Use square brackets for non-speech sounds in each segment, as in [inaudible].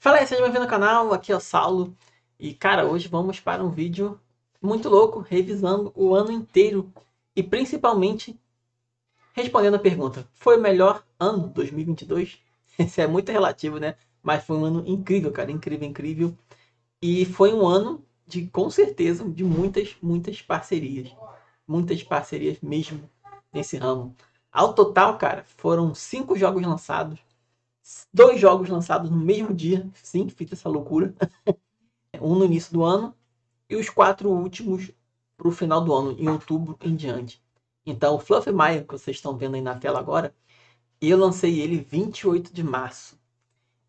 Fala aí, seja bem-vindo ao canal, aqui é o Saulo e cara, hoje vamos para um vídeo muito louco, revisando o ano inteiro e principalmente respondendo a pergunta, foi o melhor ano 2022? [laughs] Isso é muito relativo, né? Mas foi um ano incrível, cara, incrível, incrível. E foi um ano de, com certeza, de muitas, muitas parcerias. Muitas parcerias mesmo nesse ramo. Ao total, cara, foram cinco jogos lançados, dois jogos lançados no mesmo dia, sim, que fiz essa loucura. [laughs] um no início do ano e os quatro últimos para o final do ano, em outubro em diante. Então, o Fluffy Maia, que vocês estão vendo aí na tela agora, eu lancei ele 28 de março.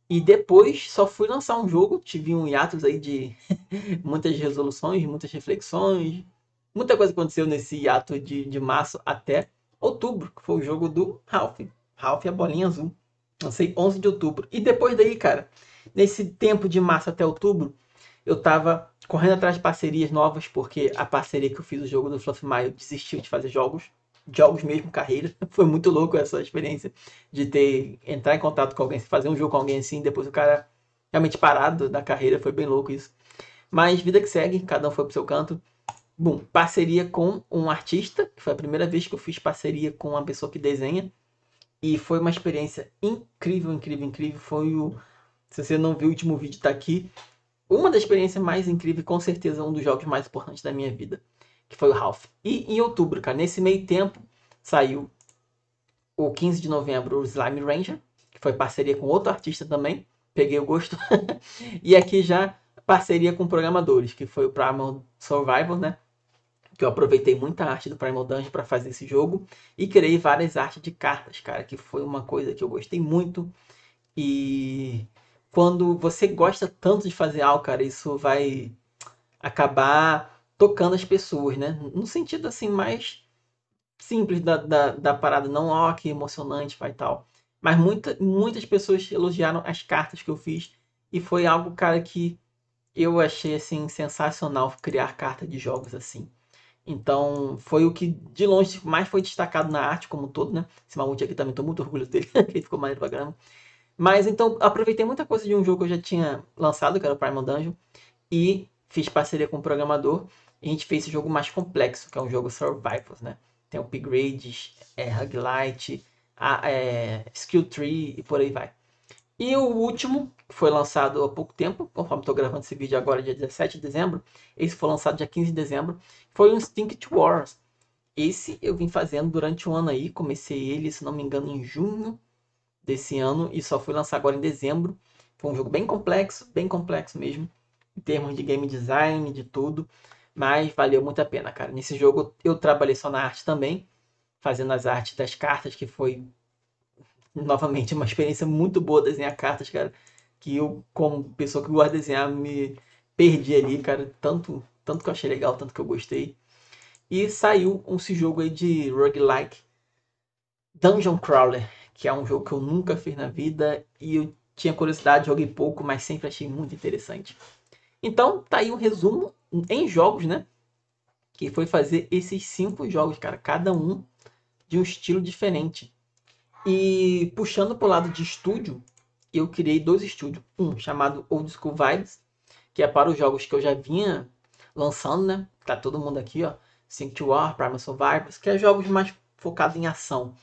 E depois só fui lançar um jogo, tive um hiatus aí de [laughs] muitas resoluções, muitas reflexões, muita coisa aconteceu nesse hiato de, de março até outubro, que foi o jogo do Ralph, Ralph é a bolinha azul lancei 11 de outubro. E depois daí, cara, nesse tempo de março até outubro, eu tava correndo atrás de parcerias novas, porque a parceria que eu fiz o jogo do Fluff Maio desistiu de fazer jogos, jogos mesmo, carreira. [laughs] Foi muito louco essa experiência de ter entrar em contato com alguém, fazer um jogo com alguém assim, depois o cara realmente parado da carreira, foi bem louco isso. Mas vida que segue, cada um foi pro seu canto. Bom, parceria com um artista, que foi a primeira vez que eu fiz parceria com uma pessoa que desenha. E foi uma experiência incrível, incrível, incrível. Foi o. Se você não viu, o último vídeo está aqui. Uma das experiências mais incríveis, com certeza, um dos jogos mais importantes da minha vida, que foi o Ralph. E em outubro, cara, nesse meio tempo, saiu o 15 de novembro o Slime Ranger, que foi parceria com outro artista também. Peguei o gosto. [laughs] e aqui já parceria com programadores, que foi o Primal Survival, né? que eu aproveitei muita arte do Primal Dungeon para fazer esse jogo e criei várias artes de cartas, cara, que foi uma coisa que eu gostei muito. E quando você gosta tanto de fazer algo, cara, isso vai acabar tocando as pessoas, né? No sentido assim mais simples da, da, da parada, não, ó, oh, que emocionante, vai tal. Mas muita, muitas pessoas elogiaram as cartas que eu fiz e foi algo, cara, que eu achei assim sensacional criar cartas de jogos assim. Então, foi o que de longe mais foi destacado na arte como um todo, né? Esse mamute aqui também, estou muito orgulhoso dele, [laughs] ele ficou maneiro pra caramba. Mas então, aproveitei muita coisa de um jogo que eu já tinha lançado, que era o Primal Dungeon, e fiz parceria com o um programador. E a gente fez esse jogo mais complexo, que é um jogo Survivors, né? Tem upgrades, é, Huglight, é, Skill Tree e por aí vai. E o último, que foi lançado há pouco tempo, conforme estou gravando esse vídeo agora, dia 17 de dezembro, esse foi lançado dia 15 de dezembro, foi o Instinct Wars. Esse eu vim fazendo durante um ano aí, comecei ele, se não me engano, em junho desse ano e só fui lançar agora em dezembro. Foi um jogo bem complexo, bem complexo mesmo, em termos de game design, de tudo, mas valeu muito a pena, cara. Nesse jogo eu trabalhei só na arte também, fazendo as artes das cartas, que foi novamente, é uma experiência muito boa desenhar cartas, cara. Que eu, como pessoa que gosta de desenhar, me perdi ali, cara. Tanto, tanto que eu achei legal, tanto que eu gostei. E saiu esse jogo aí de roguelike Dungeon Crawler, que é um jogo que eu nunca fiz na vida e eu tinha curiosidade, joguei pouco, mas sempre achei muito interessante. Então, tá aí um resumo em jogos, né? Que foi fazer esses cinco jogos, cara, cada um de um estilo diferente. E puxando para o lado de estúdio, eu criei dois estúdios. Um chamado Old School Vibes, que é para os jogos que eu já vinha lançando, né? Tá todo mundo aqui, ó. Sync War, Primal Survivors, que é jogos mais focados em ação.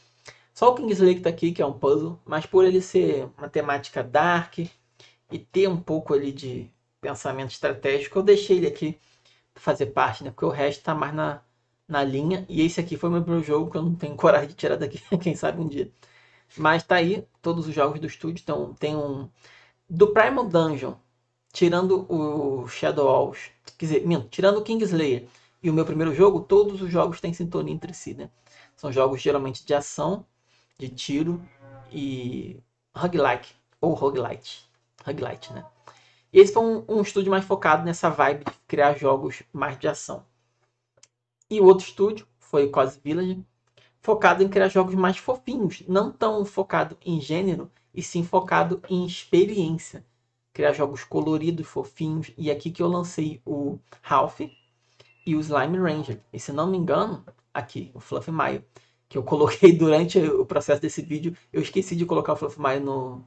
Só o Kingslake tá aqui, que é um puzzle, mas por ele ser uma temática dark e ter um pouco ali de pensamento estratégico, eu deixei ele aqui fazer parte, né? Porque o resto tá mais na, na linha. E esse aqui foi meu primeiro jogo que eu não tenho [laughs] coragem de tirar daqui, [laughs] quem sabe um dia. Mas tá aí, todos os jogos do estúdio. Então tem um. Do Primal Dungeon, tirando o Shadow Walls, quer dizer, minto, tirando o Kingslayer e o meu primeiro jogo, todos os jogos têm sintonia entre si, né? São jogos geralmente de ação, de tiro e roguelike ou roguelite, roguelite, né? E esse foi um, um estúdio mais focado nessa vibe de criar jogos mais de ação. E o outro estúdio foi o Cos Village, focado em criar jogos mais fofinhos, não tão focado em gênero, e sim focado em experiência. Criar jogos coloridos, fofinhos, e aqui que eu lancei o Ralph e o Slime Ranger. E se não me engano, aqui, o Fluff Maio, que eu coloquei [laughs] durante o processo desse vídeo, eu esqueci de colocar o Fluff Maio no,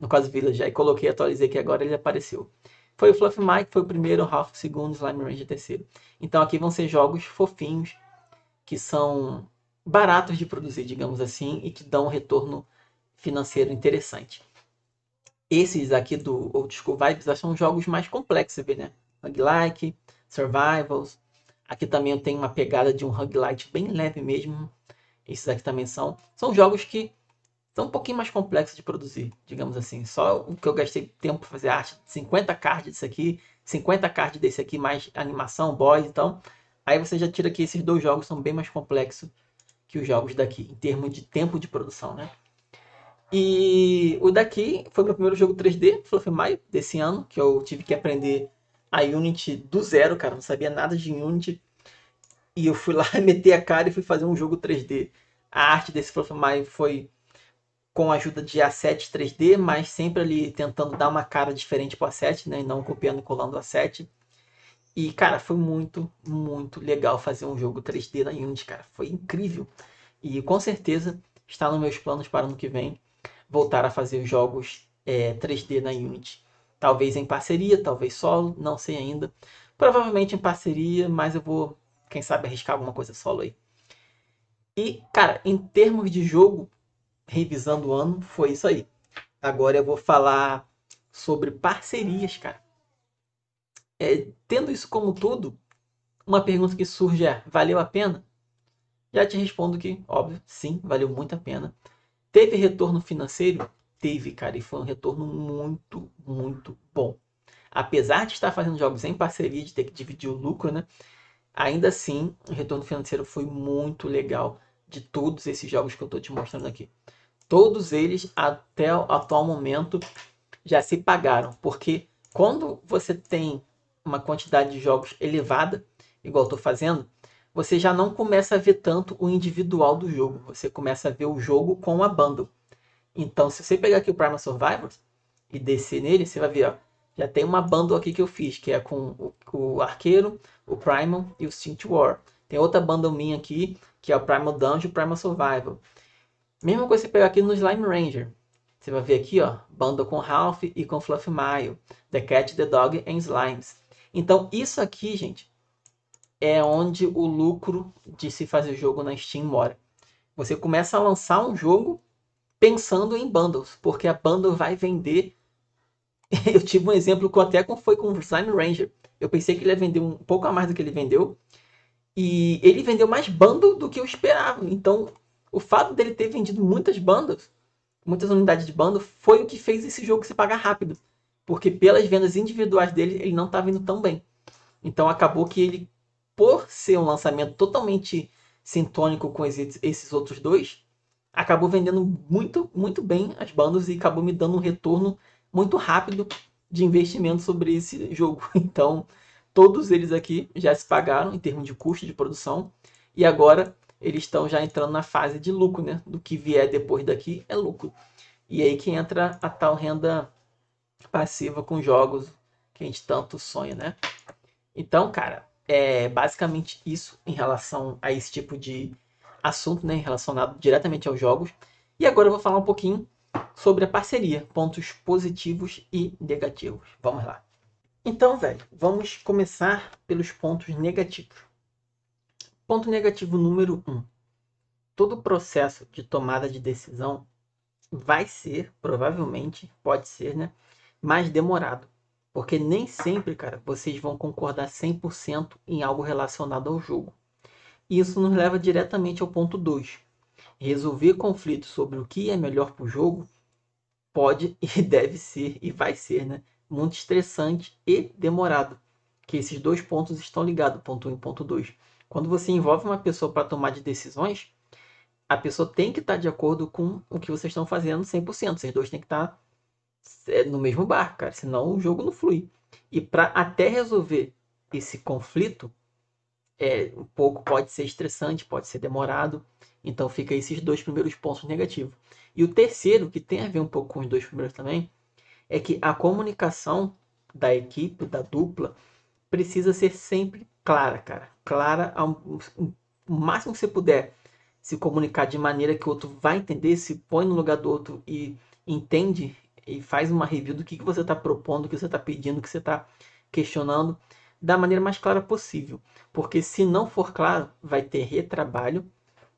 no Cos Village, aí coloquei, atualizei que agora ele apareceu. Foi o Fluff Mike, foi o primeiro, o Ralph o segundo, o Slime Range o terceiro. Então aqui vão ser jogos fofinhos, que são baratos de produzir, digamos assim, e que dão um retorno financeiro interessante. Esses aqui do Old School Vibes são jogos mais complexos, né? Roguelike, Survivals. Aqui também eu tenho uma pegada de um roguelite bem leve mesmo. Esses aqui também são. São jogos que são um pouquinho mais complexos de produzir, digamos assim. Só o que eu gastei tempo para fazer arte, 50 cards disso aqui, 50 cards desse aqui, mais animação, boss, então... Aí você já tira que esses dois jogos são bem mais complexos que os jogos daqui, em termos de tempo de produção, né? E o daqui foi meu primeiro jogo 3D, Fluffy Maio, desse ano, que eu tive que aprender a Unity do zero, cara, não sabia nada de Unity. E eu fui lá, [laughs] meter a cara e fui fazer um jogo 3D. A arte desse Fluffy Maio foi com a ajuda de A7 3D, mas sempre ali tentando dar uma cara diferente para o A7, né? E não copiando e colando o A7. E, cara, foi muito, muito legal fazer um jogo 3D na Unity, cara. Foi incrível. E com certeza está nos meus planos para ano que vem voltar a fazer jogos é, 3D na Unity. Talvez em parceria, talvez solo, não sei ainda. Provavelmente em parceria, mas eu vou, quem sabe, arriscar alguma coisa solo aí. E, cara, em termos de jogo, revisando o ano, foi isso aí. Agora eu vou falar sobre parcerias, cara. É, tendo isso como tudo, uma pergunta que surge é: valeu a pena? Já te respondo que, óbvio, sim, valeu muito a pena. Teve retorno financeiro? Teve, cara, e foi um retorno muito, muito bom. Apesar de estar fazendo jogos em parceria, de ter que dividir o lucro, né? Ainda assim, o retorno financeiro foi muito legal de todos esses jogos que eu estou te mostrando aqui. Todos eles, até o atual momento, já se pagaram, porque quando você tem uma quantidade de jogos elevada, igual estou fazendo, você já não começa a ver tanto o individual do jogo, você começa a ver o jogo com a bundle. Então, se você pegar aqui o Prima Survivors e descer nele, você vai ver, ó, já tem uma bundle aqui que eu fiz, que é com o, o Arqueiro, o Primal e o Stint War. Tem outra bundle minha aqui que é o Primal Dungeon e o Primal Survival. Mesma coisa você pegar aqui no Slime Ranger. Você vai ver aqui, ó, bando com Ralph e com Fluffy Mayo, The Cat, The Dog and Slimes. Então, isso aqui, gente, é onde o lucro de se fazer jogo na Steam mora. Você começa a lançar um jogo pensando em bundles, porque a bundle vai vender. [laughs] Eu tive um exemplo que até foi com o Slime Ranger. Eu pensei que ele ia vender um pouco a mais do que ele vendeu, e ele vendeu mais bundle do que eu esperava. Então, o fato dele ter vendido muitas bandas, muitas unidades de bundle, foi o que fez esse jogo se pagar rápido. Porque pelas vendas individuais dele, ele não estava tá indo tão bem. Então acabou que ele, por ser um lançamento totalmente sintônico com esses outros dois, acabou vendendo muito, muito bem as bandas e acabou me dando um retorno muito rápido de investimento sobre esse jogo. [laughs] Então, Todos eles aqui já se pagaram em termos de custo de produção e agora eles estão já entrando na fase de lucro, né? Do que vier depois daqui é lucro. E aí que entra a tal renda passiva com jogos que a gente tanto sonha, né? Então, cara, é basicamente isso em relação a esse tipo de assunto, né? Relacionado diretamente aos jogos. E agora eu vou falar um pouquinho sobre a parceria, pontos positivos e negativos. Vamos lá. Então, velho, vamos começar pelos pontos negativos. Ponto negativo número 1. Um, todo o processo de tomada de decisão vai ser, provavelmente, pode ser, né? Mais demorado. Porque nem sempre, cara, vocês vão concordar 100% em algo relacionado ao jogo. E isso nos leva diretamente ao ponto 2. Resolver conflitos sobre o que é melhor para o jogo pode [laughs] e deve ser, e vai ser, né? muito estressante e demorado. Que esses dois pontos estão ligados, ponto 1 um e ponto 2. Quando você envolve uma pessoa para tomar de decisões, a pessoa tem que estar tá de acordo com o que vocês estão fazendo 100%. Vocês dois têm que estar tá, é, no mesmo barco, cara, senão o jogo não flui. E para até resolver esse conflito, é, um pouco pode ser estressante, pode ser demorado. Então fica esses dois primeiros pontos negativos. E o terceiro, que tem a ver um pouco com os dois primeiros também, é que a comunicação da equipe, da dupla, precisa ser sempre clara, cara. Clara ao máximo que você puder. Se comunicar de maneira que o outro vai entender, se põe no lugar do outro e entende e faz uma review do que, que você está propondo, o que você está pedindo, o que você está questionando, da maneira mais clara possível. Porque se não for claro, vai ter retrabalho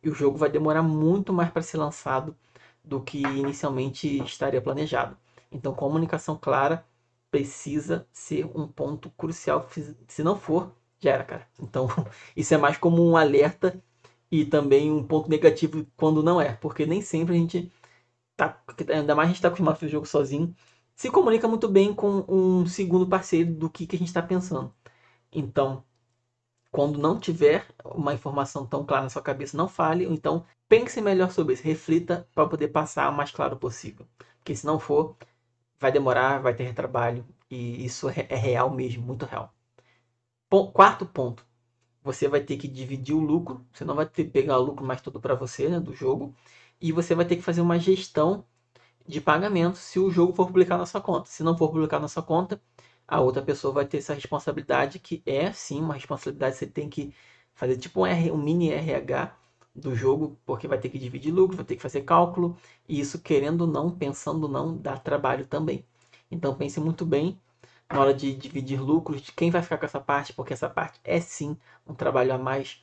e o jogo vai demorar muito mais para ser lançado do que inicialmente estaria planejado. Então, comunicação clara precisa ser um ponto crucial. Se não for, já era, cara. Então, [laughs] isso é mais como um alerta e também um ponto negativo quando não é, porque nem sempre a gente tá, ainda mais a gente está acostumado a fazer o jogo sozinho, se comunica muito bem com um segundo parceiro do que, que a gente está pensando. Então, quando não tiver uma informação tão clara na sua cabeça, não fale, então pense melhor sobre isso, reflita para poder passar o mais claro possível. Porque se não for, vai demorar, vai ter retrabalho. E isso é real mesmo, muito real. quarto ponto. Você vai ter que dividir o lucro. Você não vai ter que pegar o lucro mais todo para você né, do jogo. E você vai ter que fazer uma gestão de pagamento se o jogo for publicar na sua conta. Se não for publicar na sua conta, a outra pessoa vai ter essa responsabilidade, que é sim uma responsabilidade. Você tem que fazer tipo um, R, um mini RH do jogo, porque vai ter que dividir lucro, vai ter que fazer cálculo, e isso querendo ou não, pensando ou não, dá trabalho também. Então pense muito bem na hora de dividir lucros, de quem vai ficar com essa parte, porque essa parte é sim um trabalho a mais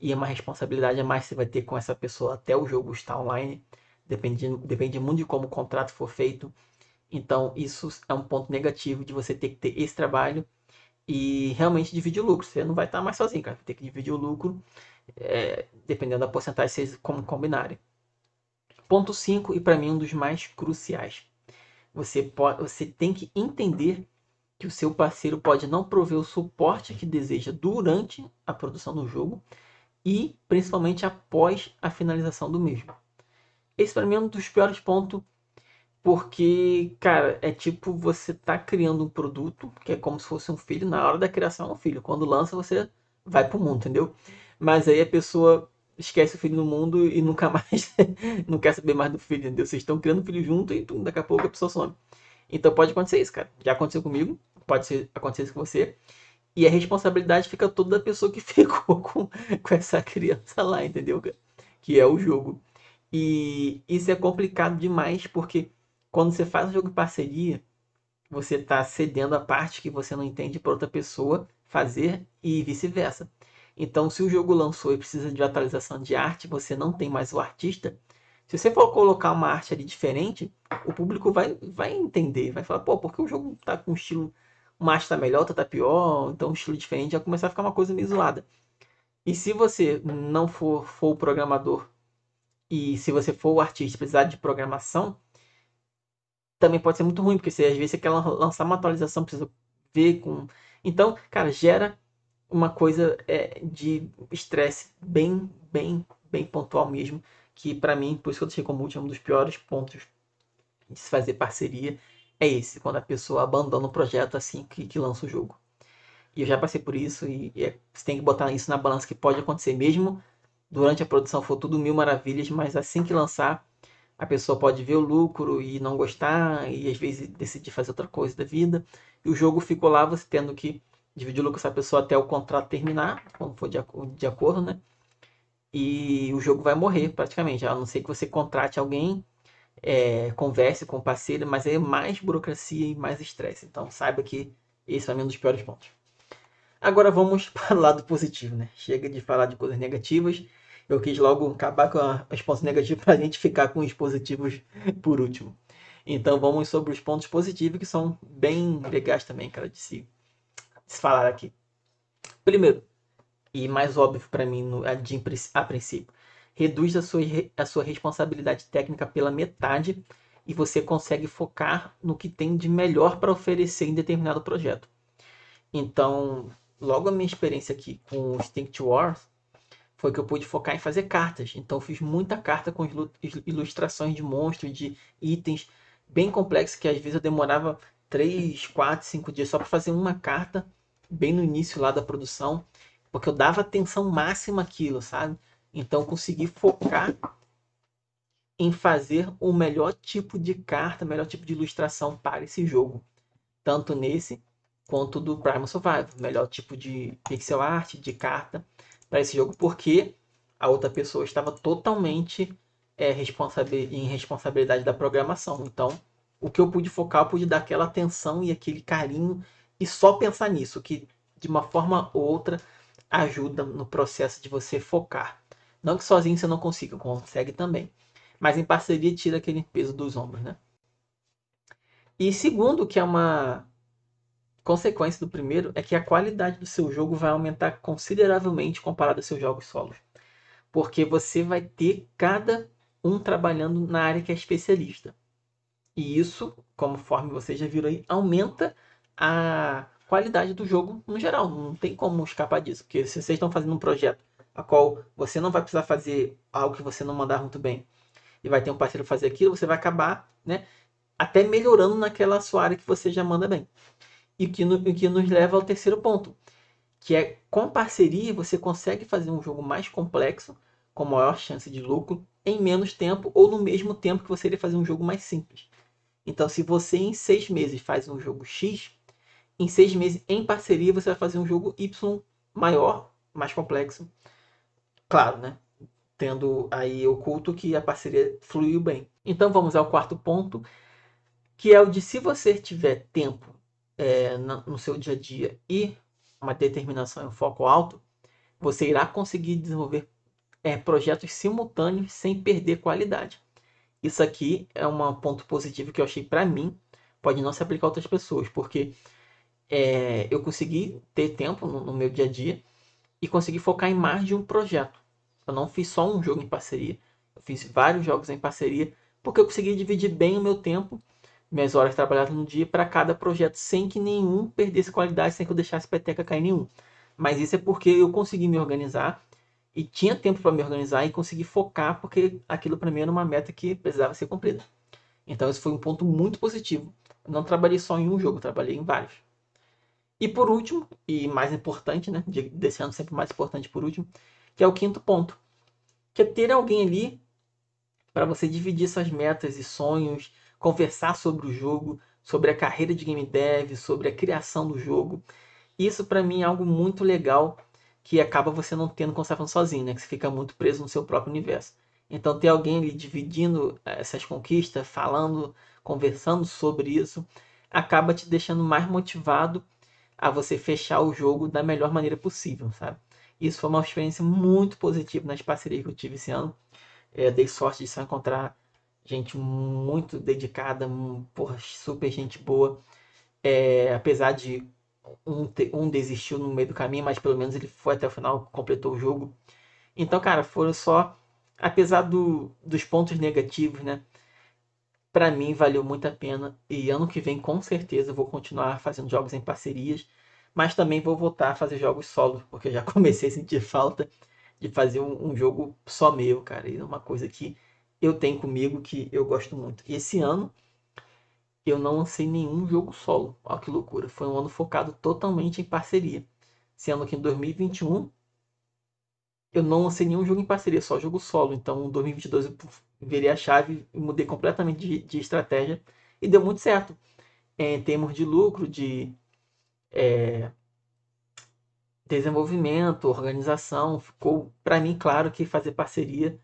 e é uma responsabilidade a mais que você vai ter com essa pessoa até o jogo estar online, depende, depende muito de como o contrato for feito. Então isso é um ponto negativo de você ter que ter esse trabalho e realmente dividir o lucro. Você não vai estar mais sozinho, cara. Vai ter que dividir o lucro é, dependendo da porcentagem, vocês como combinarem. Ponto 5, e para mim um dos mais cruciais. Você, pode, você tem que entender que o seu parceiro pode não prover o suporte que deseja durante a produção do jogo e principalmente após a finalização do mesmo. Esse para mim é um dos piores pontos, porque, cara, é tipo você tá criando um produto que é como se fosse um filho, na hora da criação é um filho, quando lança você vai pro mundo, entendeu? Mas aí a pessoa esquece o filho no mundo e nunca [laughs] mais não quer saber mais do filho, entendeu? Vocês estão criando filho junto e daqui a pouco a pessoa some. Então pode acontecer isso, cara. Já aconteceu comigo, pode acontecer isso com você. E a responsabilidade fica toda da pessoa que [laughs] ficou com, com essa criança lá, entendeu? Que é o jogo. E isso é complicado demais, porque quando você faz um jogo de parceria, você está cedendo a parte que você não entende para outra pessoa fazer e vice-versa. Então, se o jogo lançou e precisa de atualização de arte, você não tem mais o artista. Se você for colocar uma arte ali diferente, o público vai, vai entender, vai falar, pô, porque o jogo tá com um estilo, uma arte tá melhor, outra tá pior, então um estilo diferente, vai começar a ficar uma coisa meio zoada. E se você não for, for o programador e se você for o artista precisar de programação, também pode ser muito ruim, porque você, às vezes você quer lançar uma atualização, precisa ver com. Então, cara, gera uma coisa é, de estresse bem, bem, bem pontual mesmo, que para mim, por isso que eu deixei como último, é um dos piores pontos de se fazer parceria é esse, quando a pessoa abandona o projeto assim que, que lança o jogo. E eu já passei por isso e, e é, você tem que botar isso na balança que pode acontecer mesmo. Durante a produção for tudo mil maravilhas, mas assim que lançar, a pessoa pode ver o lucro e não gostar, e às vezes decidir fazer outra coisa da vida. E o jogo ficou lá, você tendo que dividir o lucro com essa pessoa até o contrato terminar, quando for de, de acordo, né? E o jogo vai morrer praticamente, a não ser que você contrate alguém, é, converse com o parceiro, mas é mais burocracia e mais estresse. Então saiba que esse é um dos piores pontos. Agora vamos [laughs] para o lado positivo, né? Chega de falar de coisas negativas. Eu quis logo acabar com os pontos negativos para a gente ficar com os positivos por último. Então vamos sobre os pontos positivos que são bem legais também, cara, de si falar aqui. Primeiro, e mais óbvio para mim no, de, a princípio, reduz a sua, a sua responsabilidade técnica pela metade e você consegue focar no que tem de melhor para oferecer em determinado projeto. Então, logo a minha experiência aqui com o Instinct Wars foi que eu pude focar em fazer cartas. Então, fiz muita carta com ilustrações de monstros, de itens bem complexos que às vezes eu demorava 3, 4, 5 dias só para fazer uma carta bem no início lá da produção, porque eu dava atenção máxima àquilo, sabe? Então consegui focar em fazer o melhor tipo de carta, o melhor tipo de ilustração para esse jogo, tanto nesse quanto do Primal Survival, melhor tipo de pixel art, de carta para esse jogo, porque a outra pessoa estava totalmente é, em responsabilidade da programação. Então, o que eu pude focar, eu pude dar aquela atenção e aquele carinho e só pensar nisso, que de uma forma ou outra ajuda no processo de você focar. Não que sozinho você não consiga, consegue também. Mas em parceria tira aquele peso dos ombros, né? E segundo, que é uma consequência do primeiro, é que a qualidade do seu jogo vai aumentar consideravelmente comparado aos seus jogos solos. Porque você vai ter cada um trabalhando na área que é especialista. E isso, conforme você já viu aí, aumenta a qualidade do jogo no geral. Não tem como escapar disso, porque se vocês estão fazendo um projeto a qual você não vai precisar fazer algo que você não mandar muito bem e vai ter um parceiro fazer aquilo, você vai acabar, né, até melhorando naquela sua área que você já manda bem. E que, no, que nos leva ao terceiro ponto, que é com parceria você consegue fazer um jogo mais complexo, com maior chance de lucro, em menos tempo ou no mesmo tempo que você iria fazer um jogo mais simples. Então, se você em seis meses faz um jogo X, em seis meses, em parceria, você vai fazer um jogo Y maior, mais complexo. Claro, né? Tendo aí oculto que a parceria fluiu bem. Então vamos ao quarto ponto, que é o de se você tiver tempo é, no seu dia a dia e uma determinação e um foco alto, você irá conseguir desenvolver é, projetos simultâneos sem perder qualidade. Isso aqui é um ponto positivo que eu achei para mim, pode não se aplicar a outras pessoas, porque é, eu consegui ter tempo no, no, meu dia a dia e consegui focar em mais de um projeto. Eu não fiz só um jogo em parceria, eu fiz vários jogos em parceria, porque eu consegui dividir bem o meu tempo, minhas horas trabalhadas no dia, para cada projeto, sem que nenhum perdesse qualidade, sem que eu deixasse peteca cair nenhum. Mas isso é porque eu consegui me organizar e tinha tempo para me organizar e consegui focar, porque aquilo para mim era uma meta que precisava ser cumprida. Então, esse foi um ponto muito positivo. Eu não trabalhei só em um jogo, trabalhei em vários. E por último, e mais importante, né? Desse ano sempre mais importante por último, que é o quinto ponto. Que é ter alguém ali para você dividir suas metas e sonhos, conversar sobre o jogo, sobre a carreira de game dev, sobre a criação do jogo. Isso para mim é algo muito legal que acaba você não tendo quando você tá sozinho, né? Que você fica muito preso no seu próprio universo. Então ter alguém ali dividindo eh, essas conquistas, falando, conversando sobre isso, acaba te deixando mais motivado a você fechar o jogo da melhor maneira possível, sabe? Isso foi uma experiência muito positiva nas parcerias que eu tive esse ano. É, dei sorte de só encontrar gente muito dedicada, porra, super gente boa. É, apesar de um, um desistiu no meio do caminho, mas pelo menos ele foi até o final, completou o jogo. Então, cara, foram só. Apesar do, dos pontos negativos, né? para mim valeu muito a pena e ano que vem com certeza eu vou continuar fazendo jogos em parcerias, mas também vou voltar a fazer jogos solo, porque eu já [laughs] comecei a sentir falta de fazer um, um jogo só meu, cara. E é uma coisa que eu tenho comigo que eu gosto muito. E esse ano eu não lancei nenhum jogo solo. Olha que loucura. Foi um ano focado totalmente em parceria. Sendo que em 2021 eu não lancei nenhum jogo em parceria, só jogo solo. Então, em 2022 eu virei a chave, e mudei completamente de, de estratégia e deu muito certo. É, em termos de lucro, de é, desenvolvimento, organização, ficou para mim claro que fazer parceria,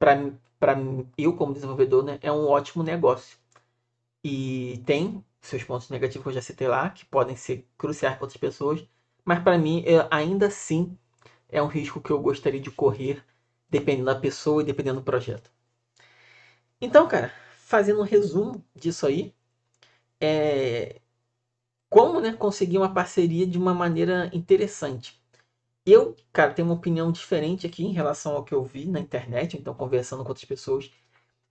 para eu como desenvolvedor, né, é um ótimo negócio. E tem seus pontos negativos que eu já citei lá, que podem ser cruciais para outras pessoas, mas para mim, eu, ainda assim, é um risco que eu gostaria de correr, dependendo da pessoa e dependendo do projeto. Então, cara, fazendo um resumo disso aí, é como né, conseguir uma parceria de uma maneira interessante. Eu, cara, tenho uma opinião diferente aqui em relação ao que eu vi na internet, então conversando com outras pessoas,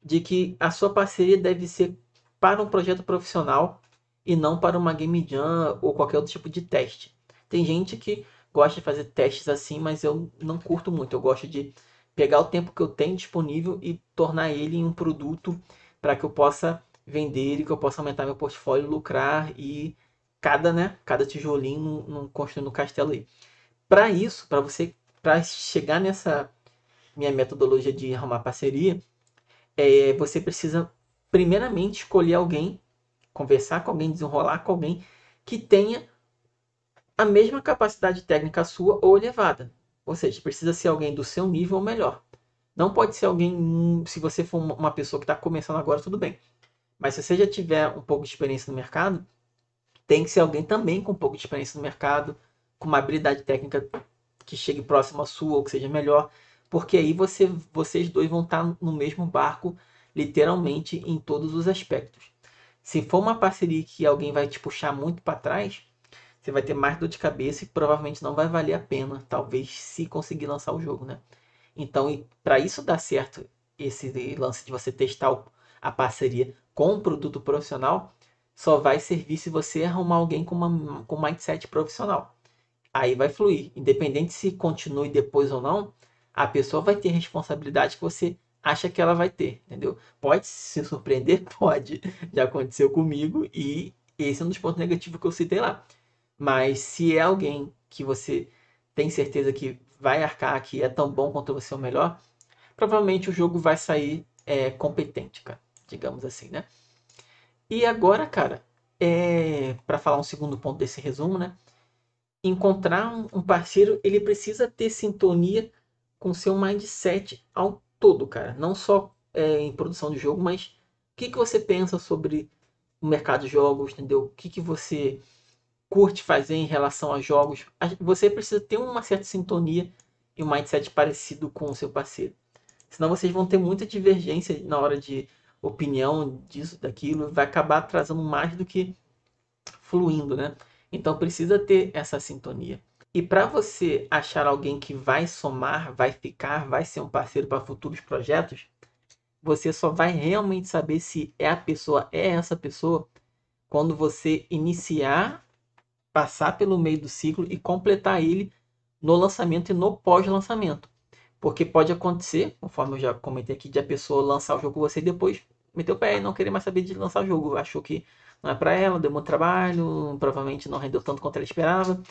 de que a sua parceria deve ser para um projeto profissional e não para uma game jam ou qualquer outro tipo de teste. Tem gente que gosto de fazer testes assim, mas eu não curto muito. Eu gosto de pegar o tempo que eu tenho disponível e tornar ele em um produto para que eu possa vender e que eu possa aumentar meu portfólio, lucrar e cada, né, cada tijolinho no construindo um castelo aí. Para isso, para você, para chegar nessa minha metodologia de arrumar parceria, é, você precisa primeiramente escolher alguém, conversar com alguém, desenrolar com alguém que tenha a mesma capacidade técnica sua ou elevada. Ou seja, precisa ser alguém do seu nível ou melhor. Não pode ser alguém, hum, se você for uma pessoa que está começando agora, tudo bem. Mas se você já tiver um pouco de experiência no mercado, tem que ser alguém também com um pouco de experiência no mercado, com uma habilidade técnica que chegue próximo à sua ou que seja melhor, porque aí você, vocês dois vão estar tá no mesmo barco, literalmente em todos os aspectos. Se for uma parceria que alguém vai te puxar muito para trás, você vai ter mais dor de cabeça e provavelmente não vai valer a pena, talvez, se conseguir lançar o jogo, né? Então, para isso dar certo, esse lance de você testar a parceria com um produto profissional, só vai servir se você arrumar alguém com, uma, com mindset profissional. Aí vai fluir. Independente se continue depois ou não, a pessoa vai ter a responsabilidade que você acha que ela vai ter, entendeu? Pode se surpreender? [laughs] Pode. Já aconteceu comigo e esse é um dos pontos negativos que eu citei lá. Mas se é alguém que você tem certeza que vai arcar, que é tão bom quanto você é o melhor, provavelmente o jogo vai sair é, competente, cara, digamos assim, né? E agora, cara, é, para falar um segundo ponto desse resumo, né? Encontrar um, parceiro, ele precisa ter sintonia com seu mindset ao todo, cara. Não só é, em produção de jogo, mas o que, que você pensa sobre o mercado de jogos, entendeu? O que, que você curte fazer em relação a jogos, você precisa ter uma certa sintonia e um mindset parecido com o seu parceiro. Senão vocês vão ter muita divergência na hora de opinião disso, daquilo, vai acabar atrasando mais do que fluindo, né? Então precisa ter essa sintonia. E para você achar alguém que vai somar, vai ficar, vai ser um parceiro para futuros projetos, você só vai realmente saber se é a pessoa, é essa pessoa, quando você iniciar passar pelo meio do ciclo e completar ele no lançamento e no pós-lançamento. Porque pode acontecer, conforme eu já comentei aqui, de a pessoa lançar o jogo com você e depois meter o pé e não querer mais saber de lançar o jogo. Achou que não é para ela, deu muito trabalho, provavelmente não rendeu tanto quanto ela esperava.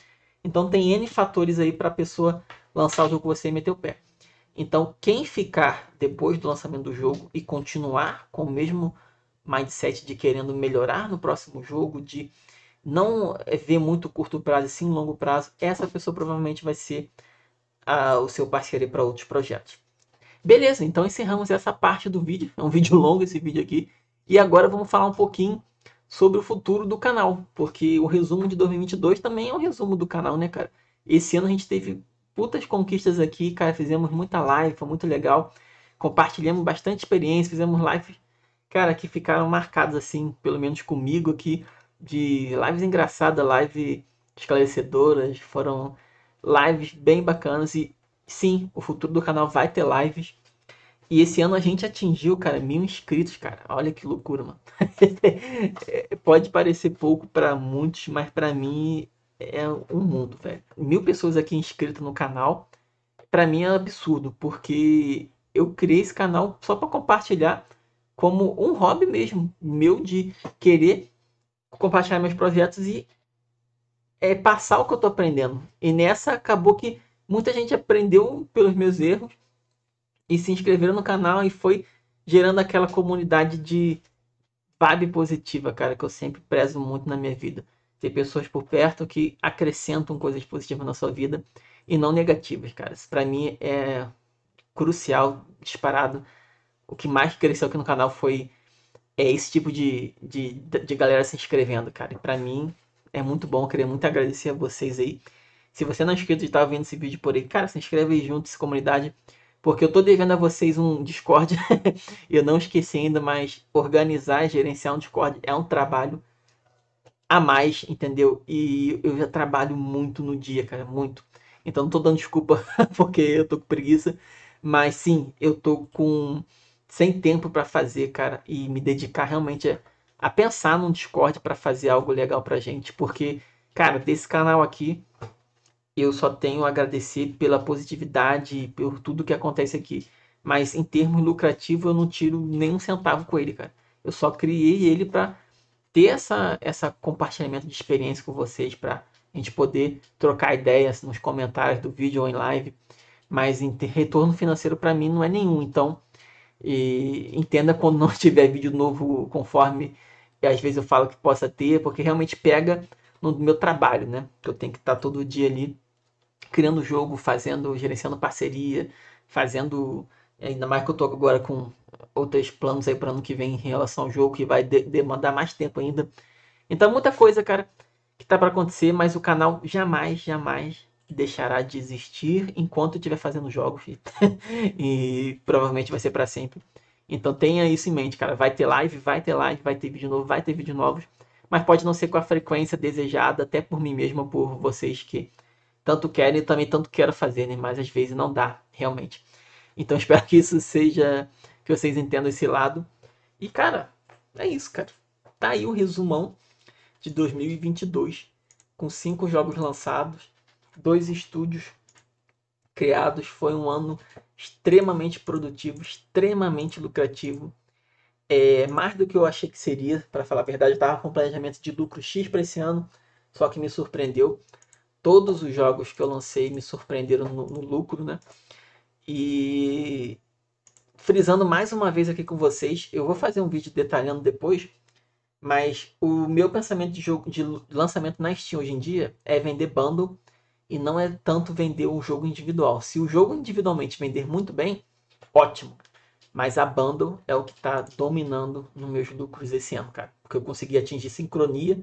Então tem N fatores aí para a pessoa lançar o jogo com você e meter o pé. Então quem ficar depois do lançamento do jogo e continuar com o mesmo mindset de querendo melhorar no próximo jogo, de não é vê muito curto prazo, sim longo prazo, essa pessoa provavelmente vai ser a, o seu parceiro para outros projetos. Beleza, então encerramos essa parte do vídeo. É um vídeo [laughs] longo esse vídeo aqui. E agora vamos falar um pouquinho sobre o futuro do canal, porque o resumo de 2022 também é um resumo do canal, né, cara? Esse ano a gente teve putas conquistas aqui, cara, fizemos muita live, foi muito legal. Compartilhamos bastante experiência, fizemos lives, cara, que ficaram marcadas assim, pelo menos comigo aqui de lives engraçadas, lives esclarecedoras, foram lives bem bacanas e sim, o futuro do canal vai ter lives. E esse ano a gente atingiu, cara, mil inscritos, cara. Olha que loucura, mano. [laughs] Pode parecer pouco para muitos, mas para mim é um mundo, velho. Mil pessoas aqui inscritas no canal, para mim é um absurdo, porque eu criei esse canal só para compartilhar como um hobby mesmo, meu de querer compartilhar meus projetos e é, passar o que eu estou aprendendo. E nessa acabou que muita gente aprendeu pelos meus erros e se inscreveram no canal e foi gerando aquela comunidade de vibe positiva, cara, que eu sempre prezo muito na minha vida. Ter pessoas por perto que acrescentam coisas positivas na sua vida e não negativas, cara. Isso pra mim é crucial, disparado. O que mais cresceu aqui no canal foi é esse tipo de, de, de galera se inscrevendo, cara. E pra mim é muito bom, eu queria muito agradecer a vocês aí. Se você não é inscrito e tá vendo esse vídeo por aí, cara, se inscreve aí junto, essa comunidade, porque eu tô devendo a vocês um Discord. [laughs] eu não esqueci ainda, mas organizar e gerenciar um Discord é um trabalho a mais, entendeu? E eu já trabalho muito no dia, cara, muito. Então não tô dando desculpa [laughs] porque eu tô com preguiça, mas sim, eu tô com sem tempo para fazer, cara, e me dedicar realmente a, é a pensar num Discord para fazer algo legal pra gente, porque, cara, desse canal aqui, eu só tenho a agradecer pela positividade, por tudo que acontece aqui. Mas em termos lucrativos, eu não tiro nenhum centavo com ele, cara. Eu só criei ele para ter essa, essa compartilhamento de experiência com vocês, para a gente poder trocar ideias nos comentários do vídeo ou em live. Mas em retorno financeiro para mim não é nenhum. Então, e entenda quando não [laughs] tiver vídeo novo, conforme às vezes eu falo que possa ter, porque realmente pega no meu trabalho, né? Que eu tenho que estar tá todo dia ali criando jogo, fazendo, gerenciando parceria, fazendo. Ainda mais que eu tô agora com outros planos aí para ano que vem em relação ao jogo, que vai de demandar mais tempo ainda. Então, muita coisa, cara, que tá para acontecer, mas o canal jamais, jamais deixará de existir enquanto estiver fazendo jogos e [laughs] provavelmente vai ser para sempre. Então tenha isso em mente, cara. Vai ter live, vai ter live, vai ter vídeo novo, vai ter vídeos novos, mas pode não ser com a frequência desejada até por mim mesmo, por vocês que tanto querem e também tanto quero fazer, né? Mas às vezes não dá, realmente. Então [laughs] espero que isso seja que vocês entendam esse lado. E cara, é isso, cara. Tá aí o resumão de 2022 com cinco jogos lançados dois estúdios criados. Foi um ano extremamente produtivo, extremamente lucrativo. É, mais do que eu achei que seria, para falar a verdade, eu estava com planejamento de lucro X para esse ano, só que me surpreendeu. Todos os jogos que eu lancei me surpreenderam no, no lucro, né? E frisando mais uma vez aqui com vocês, eu vou fazer um vídeo detalhando depois, mas o meu pensamento de jogo de lançamento na Steam hoje em dia é vender bundle e não é tanto vender um jogo individual. Se o jogo individualmente vender muito bem, ótimo. Mas a bundle é o que está dominando nos meus lucros esse ano, cara. Porque eu consegui atingir sincronia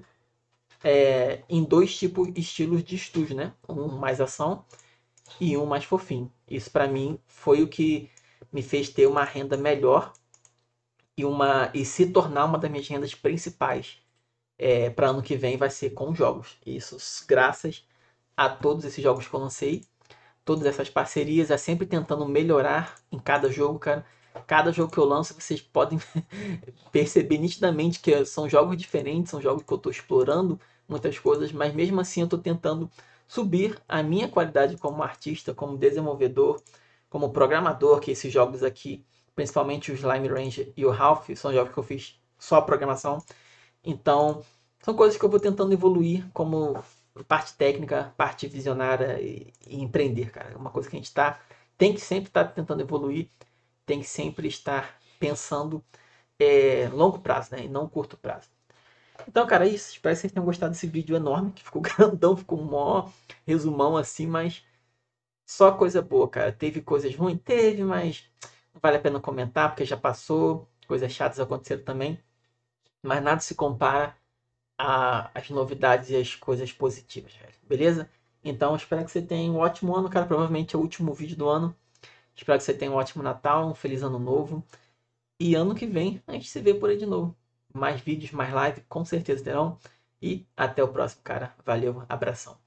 é, em dois tipos estilos de estúdio, né? Um mais ação e um mais fofinho. Isso para mim foi o que me fez ter uma renda melhor e uma e se tornar uma das minhas rendas principais é, para ano que vem vai ser com jogos. Isso graças a todos esses jogos que eu lancei, todas essas parcerias, é sempre tentando melhorar em cada jogo, cara. Cada jogo que eu lanço, vocês podem [laughs] perceber nitidamente que são jogos diferentes, são jogos que eu estou explorando muitas coisas, mas mesmo assim eu estou tentando subir a minha qualidade como artista, como desenvolvedor, como programador, que esses jogos aqui, principalmente o Slime Ranger e o Ralph, são jogos que eu fiz só a programação. Então, são coisas que eu vou tentando evoluir como parte técnica, parte visionária e, e empreender, cara. É uma coisa que a gente tá, tem que sempre estar tá tentando evoluir, tem que sempre estar pensando é, longo prazo, né? E não curto prazo. Então, cara, é isso. Espero que vocês tenham gostado desse vídeo enorme, que ficou [laughs] grandão, ficou um maior resumão assim, mas só coisa boa, cara. Teve coisas ruins? Teve, mas não vale a pena comentar, porque já passou. Coisas chatas aconteceram também. Mas nada se compara a, as novidades e as coisas positivas, velho. Beleza? Então, espero que você tenha um ótimo ano, cara. Provavelmente é o último vídeo do ano. Espero que você tenha um ótimo Natal, um feliz ano novo. E ano que vem a gente se vê por aí de novo. Mais vídeos, mais live, com certeza terão. E até o próximo, cara. Valeu, abração.